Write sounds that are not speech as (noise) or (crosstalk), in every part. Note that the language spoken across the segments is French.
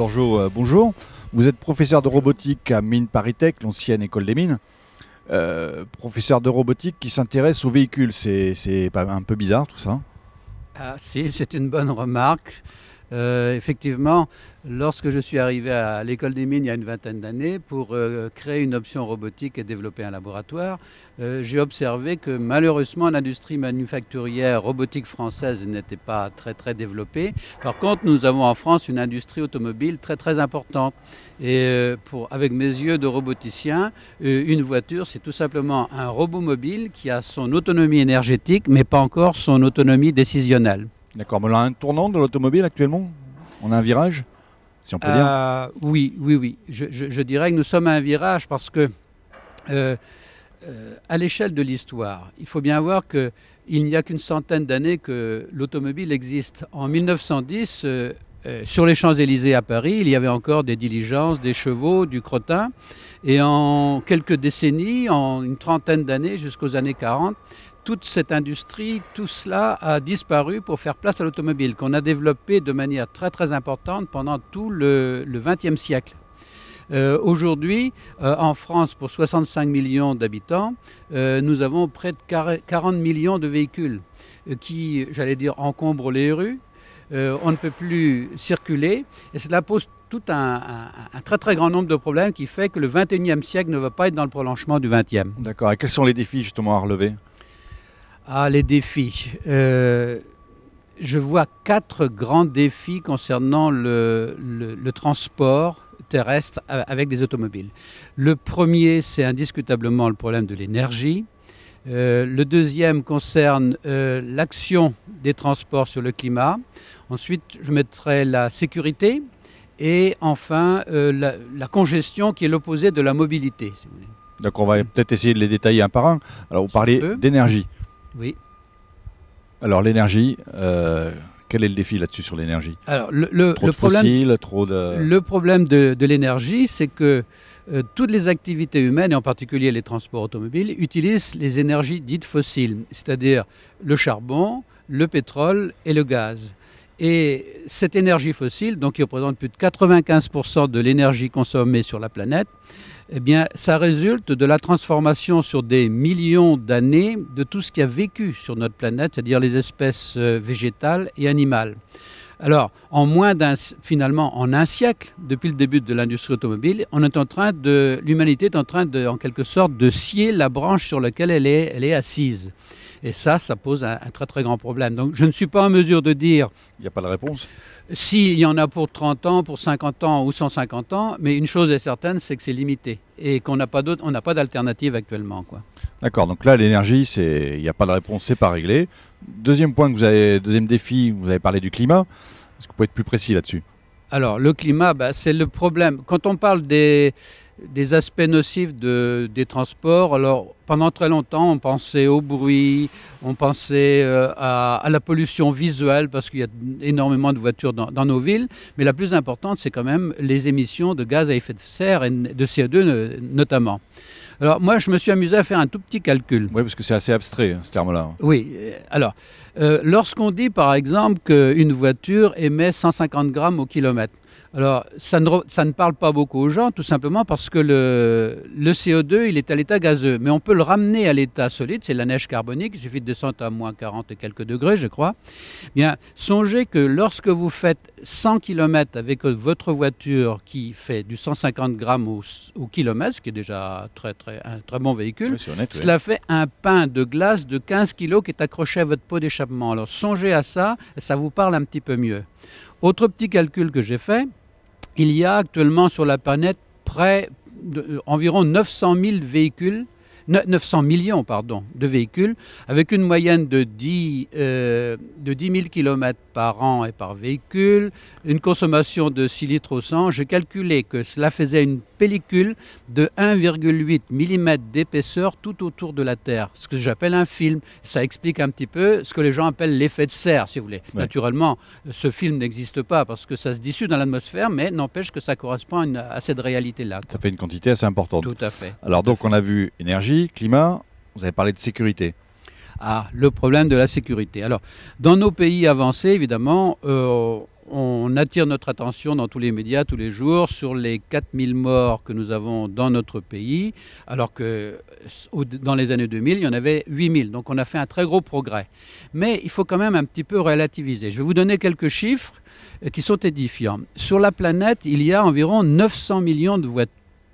Euh, bonjour. Vous êtes professeur de robotique à Mines Paritech, l'ancienne école des mines. Euh, professeur de robotique qui s'intéresse aux véhicules. C'est un peu bizarre tout ça. Ah, si, c'est une bonne remarque. Euh, effectivement, lorsque je suis arrivé à l'école des mines il y a une vingtaine d'années pour euh, créer une option robotique et développer un laboratoire, euh, j'ai observé que malheureusement l'industrie manufacturière robotique française n'était pas très très développée. Par contre, nous avons en France une industrie automobile très très importante. Et avec mes yeux de roboticien, une voiture, c'est tout simplement un robot mobile qui a son autonomie énergétique, mais pas encore son autonomie décisionnelle. D'accord, mais on a un tournant de l'automobile actuellement On a un virage si on peut dire. Euh, oui, oui, oui. Je, dirais que nous sommes à un virage parce que, euh, euh, à l'échelle de l'histoire, il faut bien voir qu'il n'y a qu'une centaine d'années que l'automobile existe. En 1910, sur les Champs-Élysées à Paris, il y avait encore des diligences, des chevaux, du crottin. Et en quelques décennies, en une trentaine d'années, jusqu'aux années 40, toute cette industrie, tout cela a disparu pour faire place à l'automobile, qu'on a développé de manière très très importante pendant tout le XXe siècle. Euh, aujourd'hui, euh, en France, pour 65 millions d'habitants, euh, nous avons près de 40 millions de véhicules qui, j'allais dire, encombrent les rues. on ne peut plus circuler et cela pose tout un, très très grand nombre de problèmes qui fait que le 21e siècle ne va pas être dans le prolongement du 20e. D'accord. Et quels sont les défis justement à relever ah, les défis. Euh, je vois quatre grands défis concernant le, transport terrestre avec des automobiles. Le premier, c'est indiscutablement le problème de l'énergie. Euh, le deuxième concerne euh, l'action des transports sur le climat. Ensuite, je mettrai la sécurité. Et enfin, la, congestion qui est l'opposé de la mobilité. Si Donc on va peut-être essayer de les détailler un par un. Alors vous parlez d'énergie. Oui. Alors l'énergie, euh, quel est le défi là-dessus sur l'énergie Alors le, problème, de... le problème de, l'énergie, c'est que euh, toutes les activités humaines, et en particulier les transports automobiles, utilisent les énergies dites fossiles, c'est-à-dire le charbon, le pétrole et le gaz. Et cette énergie fossile, donc qui représente plus de 95% de l'énergie consommée sur la planète, eh bien, ça résulte de la transformation sur des millions d'années de tout ce qui a vécu sur notre planète, c'est-à-dire les espèces euh, végétales et animales. Alors, en moins d'un, finalement, en un siècle, depuis le début de l'industrie automobile, on est en train de, l'humanité est en train de, en quelque sorte, de scier la branche sur laquelle elle est assise. Et ça, ça pose un, très très grand problème. Donc je ne suis pas en mesure de dire... Il n'y a pas de réponse S'il y en a pour 30 ans, pour 50 ans ou 150 ans, mais une chose est certaine, c'est que c'est limité et qu'on n'a pas d'autre, on n'a pas d'alternative actuellement. Quoi. D'accord, donc là l'énergie, il n'y a pas de réponse, c'est pas réglé. Deuxième point que vous avez, deuxième défi, vous avez parlé du climat. Est-ce que vous pouvez être plus précis là-dessus alors, le climat, bah, c'est le problème. Quand on parle des, aspects nocifs des transports, alors pendant très longtemps, on pensait au bruit, on pensait euh, à, la pollution visuelle, parce qu'il y a énormément de voitures dans, dans nos villes, mais la plus importante, c'est quand même les émissions de gaz à effet de serre et de CO2 notamment. Alors moi, je me suis amusé à faire un tout petit calcul. Oui, parce que c'est assez abstrait, hein, ce terme-là. Oui, euh, alors, euh, lorsqu'on dit par exemple qu'une voiture émet 150 grammes au kilomètre, alors, ça ne, parle pas beaucoup aux gens, tout simplement parce que le, CO2, il est à l'état gazeux. Mais on peut le ramener à l'état solide, c'est la neige carbonique, il suffit de descendre à moins 40 et quelques degrés, je crois. Bien, songez que lorsque vous faites 100 km avec votre voiture qui fait du 150 grammes au, kilomètre, ce qui est déjà très, très, un très bon véhicule, cela fait un pain de glace de 15 kg qui est accroché à votre pot d'échappement. Alors, songez à ça, ça vous parle un petit peu mieux. Autre petit calcul que j'ai fait, il y a actuellement sur la planète près de, euh, environ 900 véhicules 900 millions pardon, de véhicules, avec une moyenne de 10, euh, de 10 000 km par an et par véhicule, une consommation de 6 litres au 100. J'ai calculé que cela faisait une pellicule de 1,8 mm d'épaisseur tout autour de la Terre, ce que j'appelle un film. Ça explique un petit peu ce que les gens appellent l'effet de serre, si vous voulez. Naturellement, ce film n'existe pas parce que ça se dissout dans l'atmosphère, mais n'empêche que ça correspond à, cette réalité-là. Ça fait une quantité assez importante. Tout à fait. Alors donc on a vu énergie, climat, vous avez parlé de sécurité ah, le problème de la sécurité. Alors, dans nos pays avancés, évidemment, euh, on attire notre attention dans tous les médias tous les jours sur les 4000 morts que nous avons dans notre pays, alors que dans les années 2000, il y en avait 8000. Donc on a fait un très gros progrès. Mais il faut quand même un petit peu relativiser. Je vais vous donner quelques chiffres euh, qui sont édifiants. Sur la planète, il y a environ 900 millions de voitures.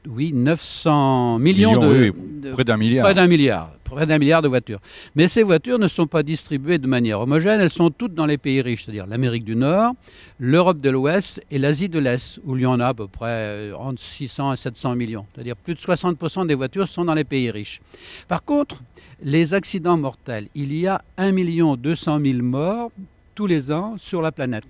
Oui, 900 millions, de, Près d'un milliard près d'un milliard de voitures. Mais ces voitures ne sont pas distribuées de manière homogène, elles sont toutes dans les pays riches, c'est-à-dire l'Amérique du Nord, l'Europe de l'Ouest et l'Asie de l'Est, où il y en a à peu près euh, entre 600 et 700 millions. C'est-à-dire plus de 60% des voitures sont dans les pays riches. Par contre, les accidents mortels, il y a 1 200 000 morts tous les ans sur la planète.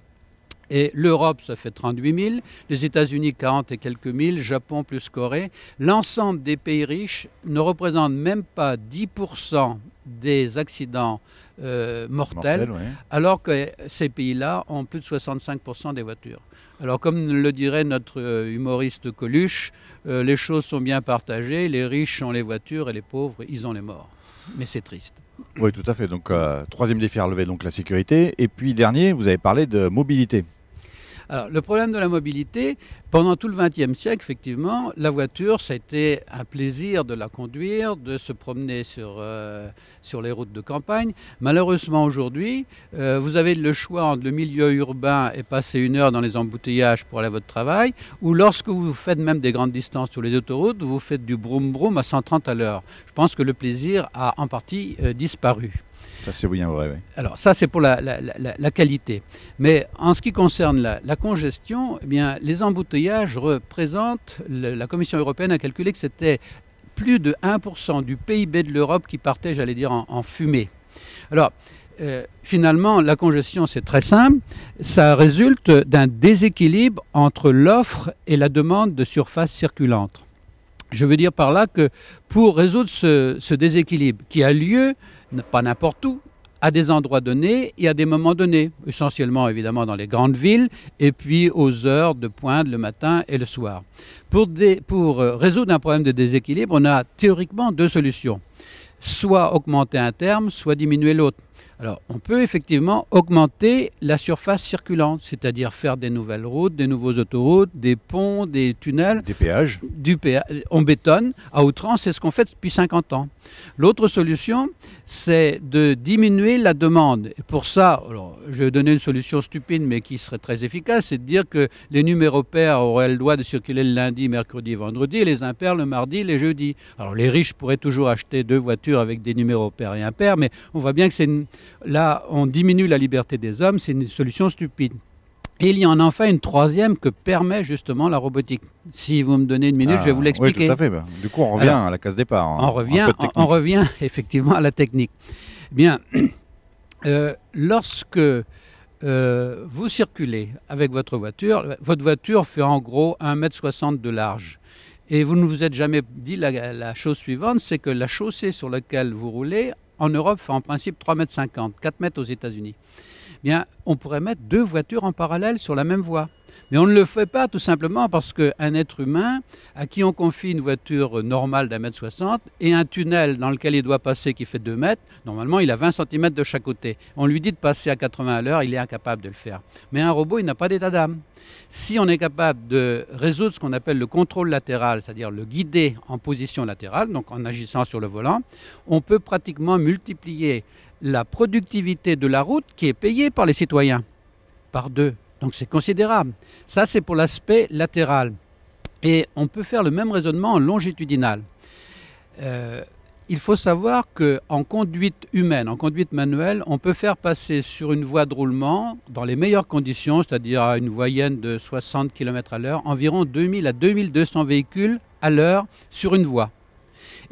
Et l'Europe, ça fait 38 000, les États-Unis 40 et quelques mille, Japon plus Corée. L'ensemble des pays riches ne représentent même pas 10 des accidents euh, mortels, alors que ces pays-là ont plus de 65% des voitures. Alors comme le dirait notre euh, humoriste Coluche, euh, les choses sont bien partagées, les riches ont les voitures et les pauvres, ils ont les morts. Mais c'est triste. Oui, tout à fait. Donc troisième défi à relever, donc la sécurité. Et puis dernier, vous avez parlé de mobilité le problème de la mobilité, pendant tout le XXe siècle, effectivement, la voiture, ça a été un plaisir de la conduire, de se promener sur, euh, les routes de campagne. Malheureusement, aujourd'hui, euh, vous avez le choix entre le milieu urbain et passer une heure dans les embouteillages pour aller à votre travail, ou lorsque vous faites même des grandes distances sur les autoroutes, vous faites du broum-broum à 130 à l'heure. Je pense que le plaisir a en partie euh, disparu c'est Alors, ça, c'est pour la, qualité. Mais en ce qui concerne la, congestion, eh bien, les embouteillages représentent, la Commission européenne a calculé que c'était plus de 1% du PIB de l'Europe qui partait, j'allais dire, en, fumée. Alors, euh, finalement, la congestion, c'est très simple. Ça résulte d'un déséquilibre entre l'offre et la demande de surface circulante. Je veux dire par là que pour résoudre ce, déséquilibre qui a lieu, pas n'importe où, à des endroits donnés et à des moments donnés, essentiellement évidemment dans les grandes villes et puis aux heures de pointe le matin et le soir. pour euh, résoudre un problème de déséquilibre, on a théoriquement deux solutions. Soit augmenter un terme, soit diminuer l'autre. Alors, on peut effectivement augmenter la surface circulante, c'est-à-dire faire des nouvelles routes, des nouveaux autoroutes, des ponts, des tunnels. Des péages. Du péage. On bétonne à outrance, c'est ce qu'on fait depuis 50 ans. L'autre solution, c'est de diminuer la demande. Et pour ça, je vais donner une solution stupide, mais qui serait très efficace, c'est de dire que les numéros pairs auraient le droit de circuler le lundi, mercredi vendredi, et les impairs le mardi, les jeudis. Alors, les riches pourraient toujours acheter deux voitures avec des numéros pairs et impairs, mais on voit bien que c'est une là, on diminue la liberté des hommes, c'est une solution stupide. Et il y en a enfin une troisième que permet justement la robotique. Si vous me donnez une minute, je vais ah, vous l'expliquer. Oui, tout à fait. Bah, du coup, on revient à la case départ. Hein. On, revient, on, revient (laughs) effectivement à la technique. Bien, (clears throat) euh, lorsque euh, vous circulez avec votre voiture, votre voiture fait en gros 1,60 m de large. Et vous ne vous êtes jamais dit la chose suivante, c'est que la chaussée sur laquelle vous roulez en Europe en principe 3,50 mètres, 4 mètres aux États-Unis. bien, on pourrait mettre deux voitures en parallèle sur la même voie. Mais on ne le fait pas tout simplement parce qu'un être humain à qui on confie une voiture normale d'un mètre soixante et un tunnel dans lequel il doit passer qui fait 2 mètres, normalement il a 20 cm de chaque côté. On lui dit de passer à 80 à l'heure, il est incapable de le faire. Mais un robot, il n'a pas d'état d'âme. Si on est capable de résoudre ce qu'on appelle le contrôle latéral, c'est-à-dire le guider en position latérale, donc en agissant sur le volant, on peut pratiquement multiplier la productivité de la route qui est payée par les citoyens par deux. Donc c'est considérable. Ça, c'est pour l'aspect latéral. Et on peut faire le même raisonnement en longitudinal. Euh, il faut savoir qu'en conduite humaine, en conduite manuelle, on peut faire passer sur une voie de roulement, dans les meilleures conditions, c'est-à-dire à une moyenne de 60 km à l'heure, environ 2000 à 2200 véhicules à l'heure sur une voie.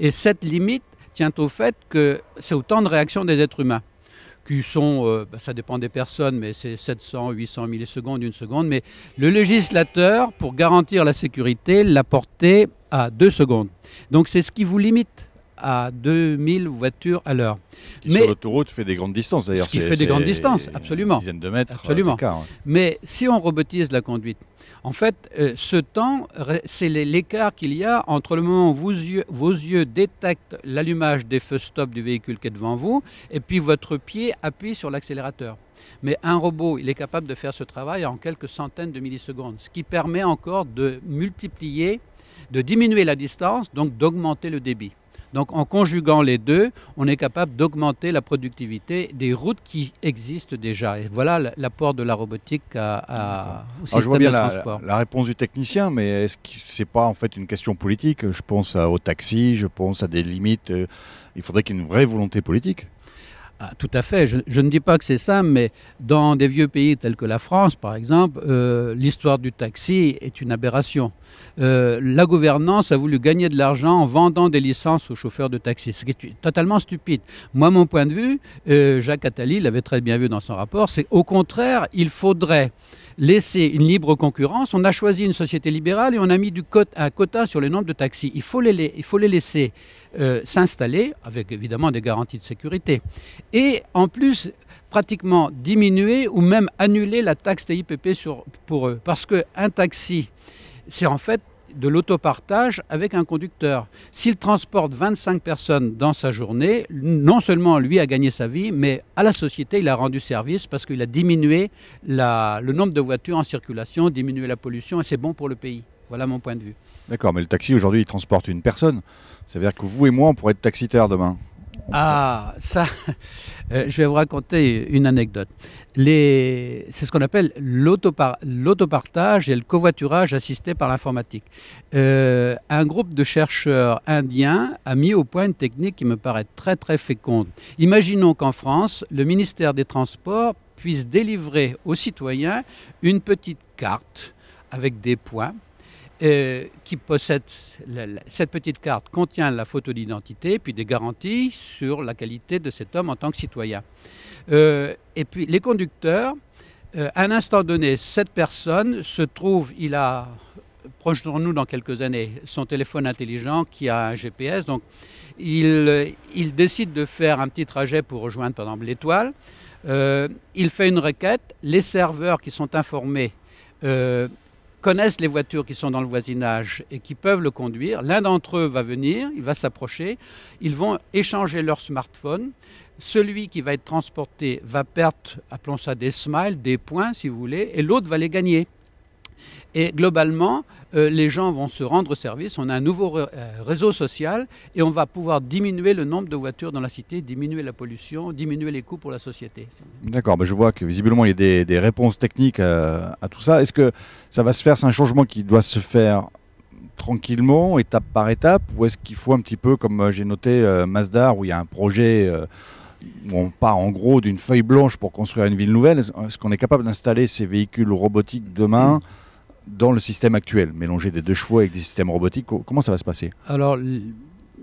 Et cette limite tient au fait que c'est au temps de réactions des êtres humains sont, euh, bah, ça dépend des personnes, mais c'est 700, 800 millisecondes, une seconde. Mais le législateur, pour garantir la sécurité, l'a porté à deux secondes. Donc c'est ce qui vous limite à 2000 voitures à l'heure. Mais, sur l'autoroute fait des grandes distances d'ailleurs. Ce qui fait des grandes distances, absolument. Une dizaine de mètres. Absolument. Mais si on robotise la conduite, en fait, euh, ce temps, c'est l'écart qu'il y a entre le moment où vos yeux détectent l'allumage des feux stop du véhicule qui est devant vous et puis votre pied appuie sur l'accélérateur. Mais un robot, il est capable de faire ce travail en quelques centaines de millisecondes, ce qui permet encore de multiplier, de diminuer la distance, donc d'augmenter le débit. Donc en conjuguant les deux, on est capable d'augmenter la productivité des routes qui existent déjà. Et voilà l'apport de la robotique à, au je vois bien La, réponse du technicien, mais est-ce que c'est pas en fait une question politique Je pense aux taxis, je pense à des limites. Euh, il faudrait qu'il y ait une vraie volonté politique. Ah, tout à fait. Je, ne dis pas que c'est ça, mais dans des vieux pays tels que la France, par exemple, euh, l'histoire du taxi est une aberration. Euh, la gouvernance a voulu gagner de l'argent en vendant des licences aux chauffeurs de taxi, ce qui est totalement stupide. Moi, mon point de vue, euh, Jacques Attali l'avait très bien vu dans son rapport, c'est au contraire, il faudrait laisser une libre concurrence. On a choisi une société libérale et on a mis du un quota sur le nombre de taxis. Il faut les, il faut les laisser euh, s'installer, avec évidemment des garanties de sécurité. Et en plus, pratiquement diminuer ou même annuler la taxe TIPP sur, pour eux. Parce qu'un taxi, c'est en fait de l'autopartage avec un conducteur. S'il transporte 25 personnes dans sa journée, non seulement lui a gagné sa vie, mais à la société, il a rendu service parce qu'il a diminué la, le nombre de voitures en circulation, diminué la pollution, et c'est bon pour le pays. Voilà mon point de vue. D'accord, mais le taxi aujourd'hui, il transporte une personne. Ça veut dire que vous et moi, on pourrait être taxiteurs demain. Ah, ça, (laughs) euh, je vais vous raconter une anecdote. c'est ce qu'on appelle l'autopartage et le covoiturage assisté par l'informatique. Euh, un groupe de chercheurs indiens a mis au point une technique qui me paraît très très féconde. Imaginons qu'en France, le ministère des Transports puisse délivrer aux citoyens une petite carte avec des points euh, qui possède cette petite carte contient la photo d'identité, puis des garanties sur la qualité de cet homme en tant que citoyen. Euh, et puis les conducteurs, euh, à un instant donné, cette personne se trouve, il a, projetons-nous dans quelques années, son téléphone intelligent qui a un GPS, donc il, il décide de faire un petit trajet pour rejoindre par exemple l'étoile. il fait une requête, les serveurs qui sont informés connaissent les voitures qui sont dans le voisinage et qui peuvent le conduire. L'un d'entre eux va venir, il va s'approcher, ils vont échanger leur smartphone. Celui qui va être transporté va perdre, appelons ça des smiles, des points si vous voulez, et l'autre va les gagner. Et globalement, euh, les gens vont se rendre service. On a un nouveau euh, réseau social et on va pouvoir diminuer le nombre de voitures dans la cité, diminuer la pollution, diminuer les coûts pour la société. D'accord, bah, je vois que visiblement il y a des, réponses techniques euh, à, tout ça. Est-ce que ça va se faire C'est un changement qui doit se faire tranquillement, étape par étape, ou est-ce qu'il faut un petit peu, comme j'ai noté Mazda, où il y a un projet où on part en gros d'une feuille blanche pour construire une ville nouvelle Est-ce qu'on est capable d'installer ces véhicules robotiques demain dans le système actuel, mélanger des deux chevaux avec des systèmes robotiques Comment ça va se passer Alors,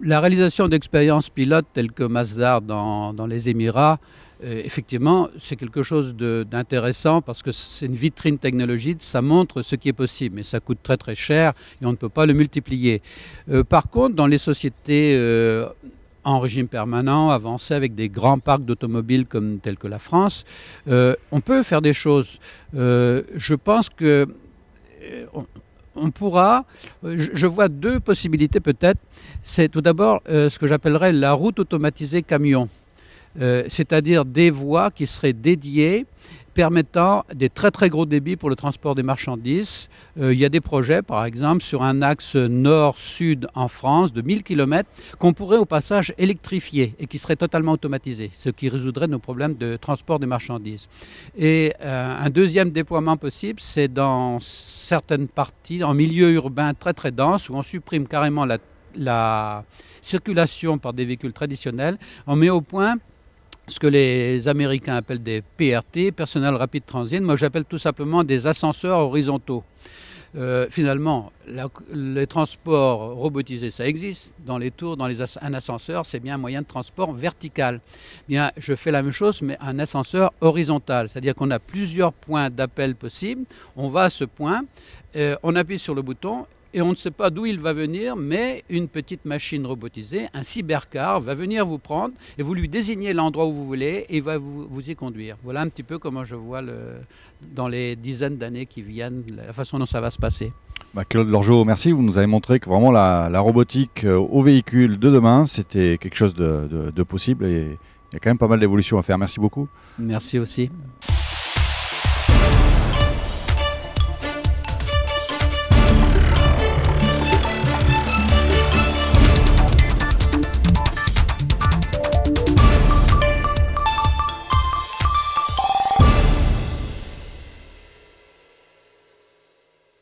la réalisation d'expériences pilotes telles que Mazda dans, les Émirats, euh, effectivement, c'est quelque chose d'intéressant parce que c'est une vitrine technologique, ça montre ce qui est possible, mais ça coûte très très cher et on ne peut pas le multiplier. Euh, par contre, dans les sociétés euh, en régime permanent, avancées avec des grands parcs d'automobiles comme tels que la France, on peut faire des choses. je pense que on, pourra, euh, je vois deux possibilités peut-être. C'est tout d'abord euh, ce que j'appellerais la route automatisée camion, euh, c'est-à-dire des voies qui seraient dédiées permettant des très très gros débits pour le transport des marchandises. Euh, il y a des projets, par exemple, sur un axe nord-sud en France de 1000 km qu'on pourrait au passage électrifier et qui serait totalement automatisé, ce qui résoudrait nos problèmes de transport des marchandises. Et euh, un deuxième déploiement possible, c'est dans certaines parties, en milieu urbain très très dense, où on supprime carrément la, la circulation par des véhicules traditionnels. On met au point ce que les Américains appellent des PRT, Personnel Rapide Transient. Moi, j'appelle tout simplement des ascenseurs horizontaux. Euh, finalement, les transports robotisés, ça existe. Dans les tours, dans les ascenseurs, un ascenseur, c'est bien un moyen de transport vertical. Bien, je fais la même chose, mais un ascenseur horizontal, c'est-à-dire qu'on a plusieurs points d'appel possibles. On va à ce point, euh, on appuie sur le bouton et on ne sait pas d'où il va venir, mais une petite machine robotisée, un cybercar, va venir vous prendre et vous lui désignez l'endroit où vous voulez et va vous, y conduire. Voilà un petit peu comment je vois le, dans les dizaines d'années qui viennent la façon dont ça va se passer. Bah, Claude Lorgeau, merci. Vous nous avez montré que vraiment la, robotique euh, au véhicule de demain, c'était quelque chose de, de possible et il y a quand même pas mal d'évolutions à faire. Merci beaucoup. Merci aussi.